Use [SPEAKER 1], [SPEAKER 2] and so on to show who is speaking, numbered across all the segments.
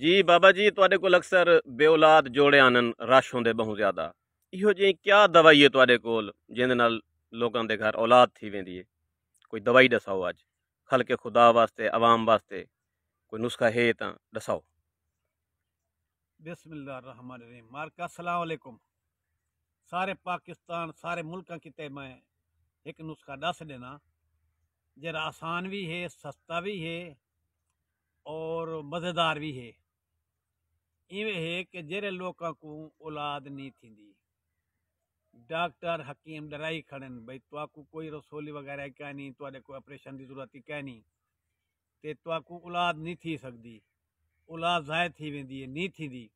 [SPEAKER 1] ਜੀ ਬਾਬਾ ਜੀ ਤੁਹਾਡੇ ਕੋਲ ਅਕਸਰ ਬੇਔਲਾਦ ਜੋੜੇ ਆਨਨ ਰਸ਼ ਹੁੰਦੇ ਬਹੁਤ ਜ਼ਿਆਦਾ ਇਹੋ ਜਿਹੀ ਕਿਆ ਦਵਾਈ ਹੈ ਤੁਹਾਡੇ ਕੋਲ ਜਿਹਦੇ ਨਾਲ ਲੋਕਾਂ ਦੇ ਘਰ ਔਲਾਦ ਥੀ ਵੇਂਦੀ ਹੈ ਕੋਈ ਦਵਾਈ ਦੱਸਾਓ ਅੱਜ ਖਲਕੇ ਖੁਦਾ ਵਾਸਤੇ ਆਵਾਮ ਵਾਸਤੇ ਕੋਈ ਨੁਸਖਾ ਹੈ ਤਾਂ ਦੱਸਾਓ बिस्मिल्लाम मार्का सलामकुम सारे पाकिस्तान सारे मुल्क कितने मैं एक नुस्खा दस देना जरा आसान भी है सस्ता भी है और मज़ेदार भी है इवे है कि जड़े लोग को औलाद नहीं थी डॉक्टर हकीम डराई खड़न भाई त्वाकू कोई रसोली वगैरह कहनी तुआडे कोई ऑपरेशन की जरूरत कहनी ते त्वाकू औलाद नहीं थी सकती औलाद ज़ाहिर थी वेंदी नहीं थी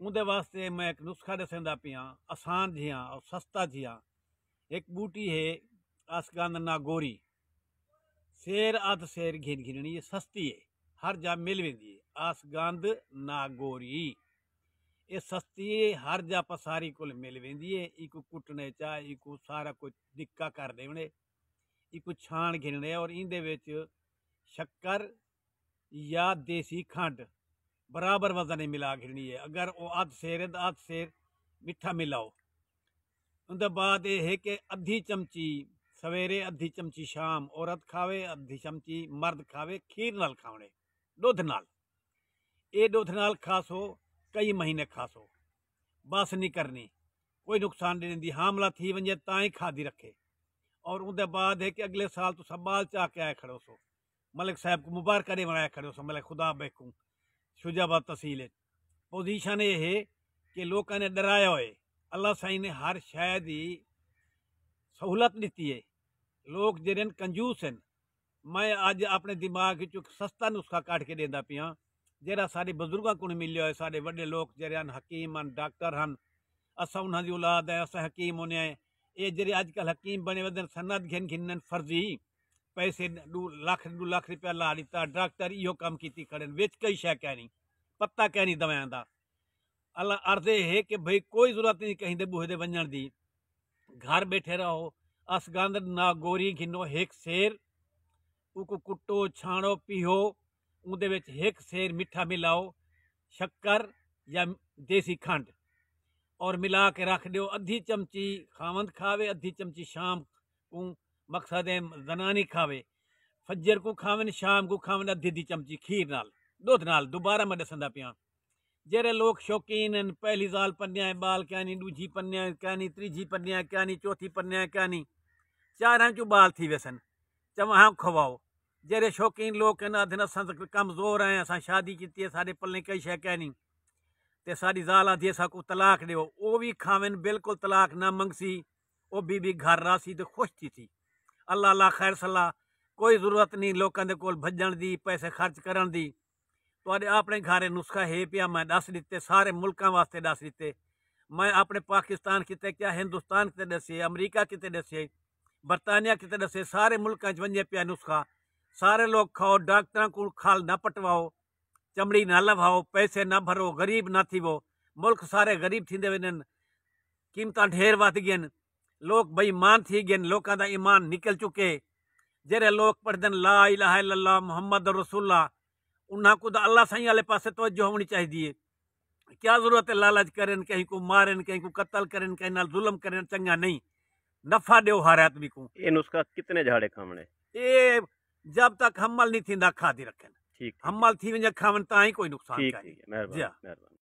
[SPEAKER 1] उनके वास्ते मैं एक नुस्खा दसंदा पिया आसान जिया और सस्ता जिया एक बूटी है ना नागोरी शेर अध शेर घिन घिननी ये सस्ती है हर जा मिल मेलवेदी आसगंध नागोरी ये सस्ती हर जा पसारी को मिल वेंदी है इको कुटने चा इको सारा कुछ दिक्का कर देने इको छान घिनने और इंदे विच शक्कर या देसी खंड बराबर वजन मिला घिननी है अगर वो अध सेर है तो अध सेर मिठा मिलाओ उनके बाद कि अधी चमची सवेरे अधी चमची शाम औरत खावे अधी चमची मर्द खावे खीर नाल खाने दुध नाल ये डोथनाल खास हो कई महीने खास हो बस नहीं करनी कोई नुकसान नहीं दी हामला थी ता ही खादी रखे और उनके बाद है कि अगले साल तो संभाल चा के आए खड़ो सो मलिक साहब को मुबारक दे बनाए खड़ो सो मलिक खुदा बेकू शुजाबाद तहसील पोजिशन ये है कि लोगों ने डराया हो अल्लाह साई ने हर शायद ही सहूलत दी है लोग जड़े कंजूस हैं ਮੈਂ ਅੱਜ ਆਪਣੇ ਦਿਮਾਗ ਵਿੱਚੋਂ ਸਸਤਾ ਨੁਸਖਾ ਕੱਢ ਕੇ ਦਿੰਦਾ ਪਿਆ ਜਿਹੜਾ ਸਾਡੇ ਬਜ਼ੁਰਗਾਂ ਕੋਲ ਮਿਲਿਆ ਹੋਇਆ ਸਾਡੇ ਵੱਡੇ ਲੋਕ ਜਿਹੜੇ ਹਨ ਹਕੀਮ ਹਨ ਡਾਕਟਰ ਹਨ ਅਸਾਂ ਉਹਨਾਂ ਦੀ ਔਲਾਦ ਹੈ ਅਸਾਂ ਹਕੀਮ ਹੋਨੇ ਆਏ ਇਹ ਜਿਹੜੇ ਅੱਜ ਕੱਲ ਹਕੀਮ ਬਣੇ ਵਦਨ ਸਨਦ ਘਿਨ ਘਿਨਨ ਫਰਜ਼ੀ ਪੈਸੇ ਡੂ ਲੱਖ ਡੂ ਲੱਖ ਰੁਪਇਆ ਲਾ ਦਿੱਤਾ ਡਾਕਟਰ ਇਹੋ ਕੰਮ ਕੀਤੀ ਖੜਨ ਵਿੱਚ ਕਈ ਸ਼ੈ ਕਹਿ ਨਹੀਂ ਪੱਤਾ ਕਹਿ ਨਹੀਂ ਦਵਾਇਆਂ ਦਾ अल्लाह अर्ज़ है कि भाई कोई ज़रूरत नहीं कहीं बूहे दे वञण जी घर बैठे रहो असगंध नागोरी घिनो हिक शेर उकू कुट्टो छाणो पीहो ਉਹਦੇ ਵਿੱਚ ਇੱਕ ਸੇਰ ਮਿੱਠਾ ਮਿਲਾਓ ਸ਼ੱਕਰ ਜਾਂ ਦੇਸੀ ਖੰਡ ਔਰ ਮਿਲਾ ਕੇ ਰੱਖ ਦਿਓ ਅੱਧੀ ਚਮਚੀ ਖਾਵੰਦ ਖਾਵੇ ਅੱਧੀ ਚਮਚੀ ਸ਼ਾਮ ਨੂੰ ਮਕਸਦ ਹੈ ਜ਼ਨਾਨੀ ਖਾਵੇ ਫੱਜਰ ਕੋ ਖਾਵਨ ਸ਼ਾਮ ਕੋ ਖਾਵਨ ਅੱਧੀ ਦੀ ਚਮਚੀ ਖੀਰ ਨਾਲ ਦੁੱਧ ਨਾਲ ਦੁਬਾਰਾ ਮੈਂ ਦੱਸਦਾ ਪਿਆ ਜਿਹੜੇ ਲੋਕ ਸ਼ੌਕੀਨ ਹਨ ਪਹਿਲੀ ਜ਼ਾਲ ਪੰਨਿਆ ਬਾਲ ਕਾਨੀ ਦੂਜੀ ਪੰਨਿਆ ਕਾਨੀ ਤੀਜੀ ਪੰਨਿਆ ਕਾਨੀ ਚੌਥੀ ਪੰਨਿਆ ਕਾਨੀ ਚਾਰਾਂ ਚੋਂ ਬਾਲ ਥੀ ਵਸਨ ਚਵਾਂ ਖਵਾਓ जहिड़े शौक़ीन लोग आहिनि अधु न असां कमज़ोर हैं असां शादी कीती आहे साढे पले कई शइ कह नहीं ते साढी ज़ाल आंदी असांखे तलाक ॾियो उहो बि खावनि बिल्कुलु तलाक ना मंगसी उहो बीबी घर रासी तो खुश थी थी अल्लाह अलाह ख़ैर सलाह कोई ज़रूरत नहीं लोगों के कोल भजन की पैसे खर्च कर अपने घर नुस्खा है पिया मैं दस दिते सारे मुल्कों वास्ते दस दिते मैं अपने पाकिस्तान कितने क्या हिंदुस्तान कितने दसे अमरीका कितने दसे बरतानिया कितने दसे सारे मुल्क वजे पिया नुस्खा सारे लोग खाओ डॉक्टर को खाल ना पटवाओ चमड़ी ना लभाओ पैसे ना भरो गरीब ना थी वो मुल्क सारे गरीब थींदे वञनि क़ीमता ढेर वध गयनि लोग बेईमान थी गयनि लोकां जा ईमान निकिल चुके जहिड़े लोग पढ़ते ला इलाह मुहम्मद रसुल्ला रसूला उन्हा को तो अल्लाह साईं वाले पासे तवजो होनी चाहिए क्या ज़रूरत है लालच करें कहीं को मारें कहीं को कत्ल करें कहीं ना जुल्म करें चंगा नहीं नफा दो हर आदमी को ये नुस्खा कितने झाड़े खामने ये जब तक हमल नहीं थींदा खादी रखनि हमल थी वञे खावनि कोई नुक़सानु